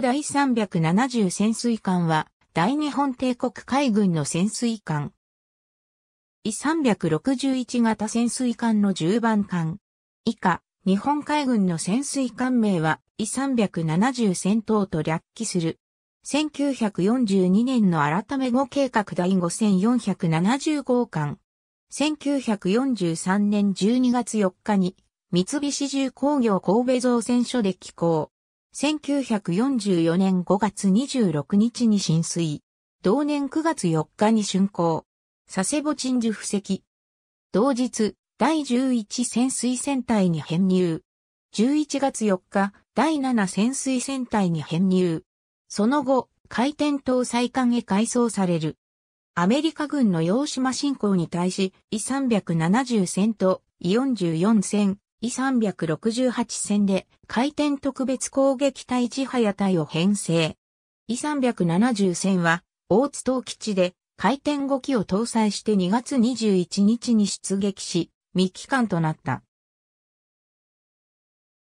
第370潜水艦は、大日本帝国海軍の潜水艦。第361型潜水艦の10番艦。以下、日本海軍の潜水艦名は、第370戦闘と略記する。1942年の改め後計画第5470号艦。1943年12月4日に、三菱重工業神戸造船所で寄港。1944年5月26日に浸水。同年9月4日に竣工。佐世保鎮守布石。同日、第11潜水船隊に編入。11月4日、第7潜水船隊に編入。その後、海天島再艦へ改装される。アメリカ軍の洋島侵攻に対し、E370 戦と E44 戦、E368 戦で回転特別攻撃隊千早隊を編成。E370 戦は大津東基地で回転5機を搭載して2月21日に出撃し、未期間となった。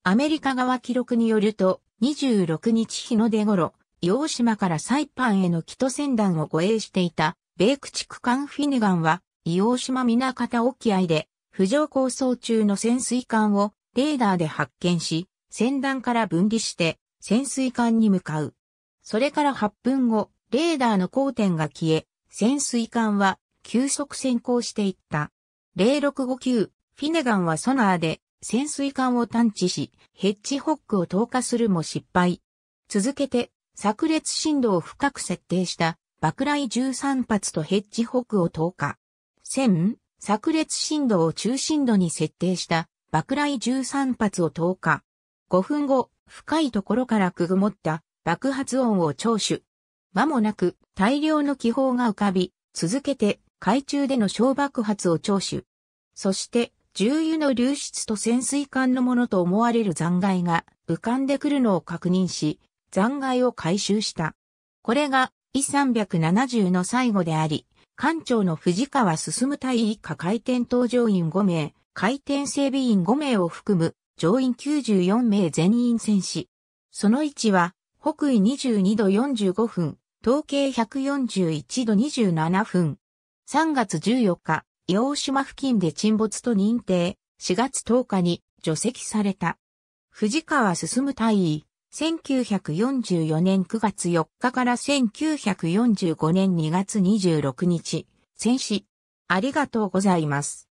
アメリカ側記録によると、26日日の出頃、洋島からサイパンへの基ト船団を護衛していた、米駆逐艦フィネガンは、洋島港沖合で浮上構想中の潜水艦をレーダーで発見し、船団から分離して潜水艦に向かう。それから8分後、レーダーの光点が消え、潜水艦は急速潜航していった。0659、フィネガンはソナーで潜水艦を探知し、ヘッジホックを投下するも失敗。続けて、炸裂振動を深く設定した、爆雷13発とヘッジホックを投下。1000、炸裂震度を中心度に設定した爆雷13発を投下。5分後、深いところからくぐもった爆発音を聴取。間もなく大量の気泡が浮かび、続けて海中での小爆発を聴取。そして、重油の流出と潜水艦のものと思われる残骸が浮かんでくるのを確認し、残骸を回収した。これが E370 の最後であり、艦長の藤川進隊以下回転搭乗員5名、回転整備員5名を含む乗員94名全員戦死。その位置は、北緯22度45分、東経141度27分。3月14日、洋島付近で沈没と認定、4月10日に除籍された。藤川進隊員、1944年9月4日から1945年2月26日、戦死。ありがとうございます。